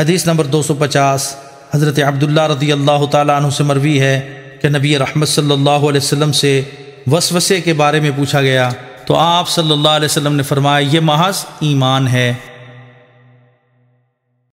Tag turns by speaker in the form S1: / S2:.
S1: हदीस नंबर 250 हज़रत अब्दुल्ला रदी अल्लाह तु से मरवी है कि नबी रहमत सल्लल्लाहु अलैहि वसल्लम से वसवसे के बारे में पूछा गया तो आप सल्लल्लाहु अलैहि वसल्लम ने फरमाया ये महज ईमान है